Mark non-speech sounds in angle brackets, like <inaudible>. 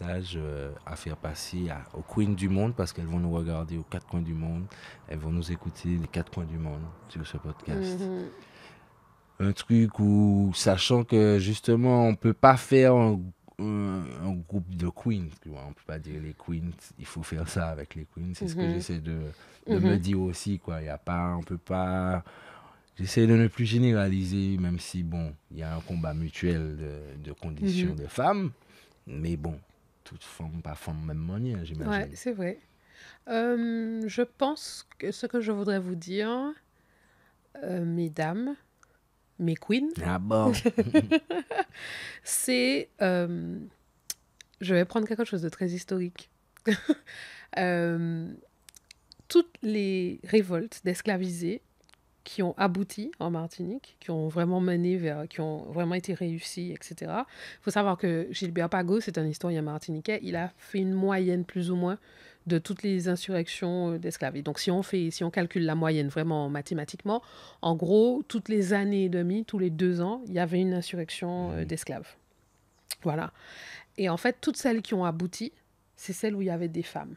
message euh, à faire passer aux queens du monde parce qu'elles vont nous regarder aux quatre coins du monde. Elles vont nous écouter les quatre coins du monde sur ce podcast. Mhm. Un truc où, sachant que justement, on ne peut pas faire un, groupe de queens, tu vois, on ne peut pas dire les queens, il faut faire ça avec les queens. C'est ce que mhm. j'essaie de, mhm. me dire aussi. Quoi. Y a pas, on peut pas. J'essaie de ne plus généraliser, même si, bon, il y a un combat mutuel de, conditions de femmes. Mais bon, toutes pas forme même manière, j'imagine. Oui, c'est vrai. Euh, je pense que ce que je voudrais vous dire, euh, mesdames, mes queens, ah <laughs> c'est... Euh, je vais prendre quelque chose de très historique. <laughs> toutes les révoltes d'esclavisés qui ont abouti en Martinique, qui ont vraiment mené vers, qui ont vraiment été réussis, etc. Il faut savoir que Gilbert Pago c'est un historien martiniquais, il a fait une moyenne plus ou moins de toutes les insurrections euh, d'esclaves. Et donc si on fait, si on calcule la moyenne vraiment mathématiquement, en gros, toutes les années et demie, tous les deux ans, il y avait une insurrection euh, d'esclaves. Voilà. Et en fait, toutes celles qui ont abouti, c'est celles où il y avait des femmes.